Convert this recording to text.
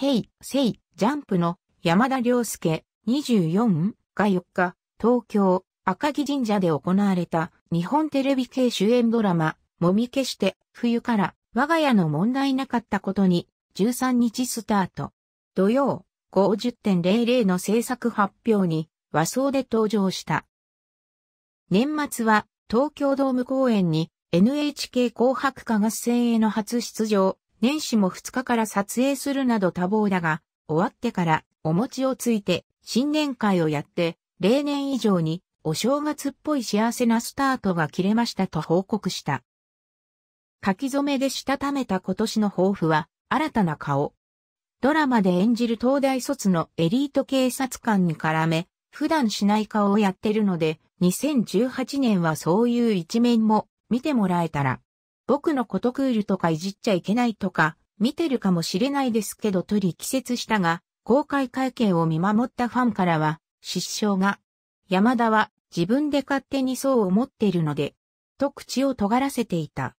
ヘイ、セイ、ジャンプの山田良介24が4日、東京赤城神社で行われた日本テレビ系主演ドラマ、もみ消して冬から我が家の問題なかったことに13日スタート。土曜50.00の制作発表に和装で登場した。年末は東京ドーム公演に NHK 紅白歌合戦への初出場年始も2日から撮影するなど多忙だが、終わってからお餅をついて新年会をやって、例年以上にお正月っぽい幸せなスタートが切れましたと報告した。書き初めでしたためた今年の抱負は、新たな顔。ドラマで演じる東大卒のエリート警察官に絡め、普段しない顔をやってるので、2018年はそういう一面も見てもらえたら。僕のことクールとかいじっちゃいけないとか、見てるかもしれないですけどと力説したが、公開会見を見守ったファンからは、失笑が、山田は自分で勝手にそう思っているので、と口を尖らせていた。